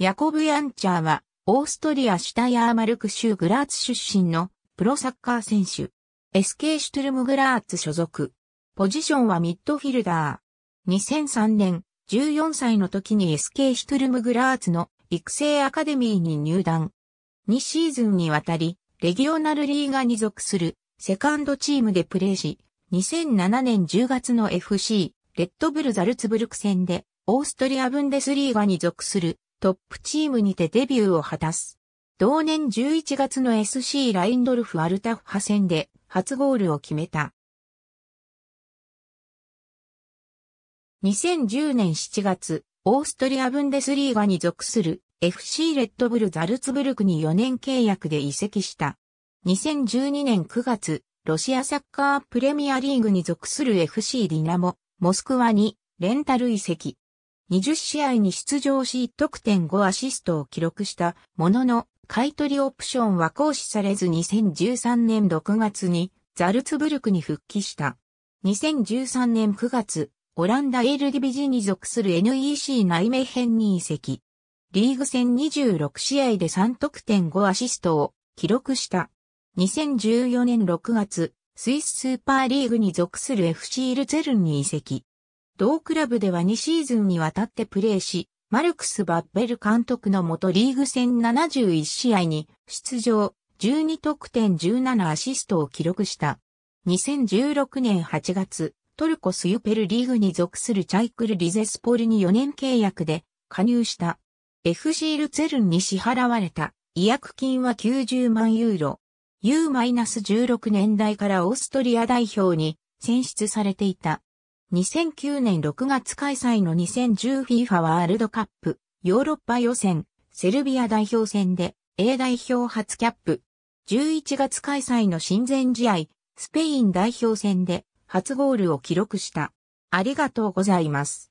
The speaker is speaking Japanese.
ヤコブ・ヤンチャーは、オーストリア・シュタヤーマルク州グラーツ出身のプロサッカー選手。SK シュトゥルムグラーツ所属。ポジションはミッドフィルダー。2003年、14歳の時に SK シュトゥルムグラーツの育成アカデミーに入団。2シーズンにわたり、レギオナルリーガに属するセカンドチームでプレーし、2007年10月の FC、レッドブルザルツブルク戦で、オーストリアブンデスリーガに属するトップチームにてデビューを果たす。同年11月の SC ラインドルフ・アルタッハ戦で初ゴールを決めた。2010年7月、オーストリア・ブンデスリーガに属する FC レッドブル・ザルツブルクに4年契約で移籍した。2012年9月、ロシアサッカープレミアリーグに属する FC ディナモ、モスクワにレンタル移籍。20試合に出場し得点5アシストを記録したものの、買取オプションは行使されず2013年6月にザルツブルクに復帰した。2013年9月、オランダエールディビジに属する NEC 内名編に移籍。リーグ戦26試合で3得点5アシストを記録した。2014年6月、スイススーパーリーグに属する FC ルツェルンに移籍。同クラブでは2シーズンにわたってプレーし、マルクス・バッベル監督のもとリーグ戦71試合に出場、12得点17アシストを記録した。2016年8月、トルコスユペルリーグに属するチャイクル・リゼスポルに4年契約で加入した。FC ルツェルンに支払われた違約金は90万ユーロ。U-16 年代からオーストリア代表に選出されていた。2009年6月開催の 2010FIFA ワールドカップヨーロッパ予選セルビア代表戦で A 代表初キャップ。11月開催の親善試合スペイン代表戦で初ゴールを記録した。ありがとうございます。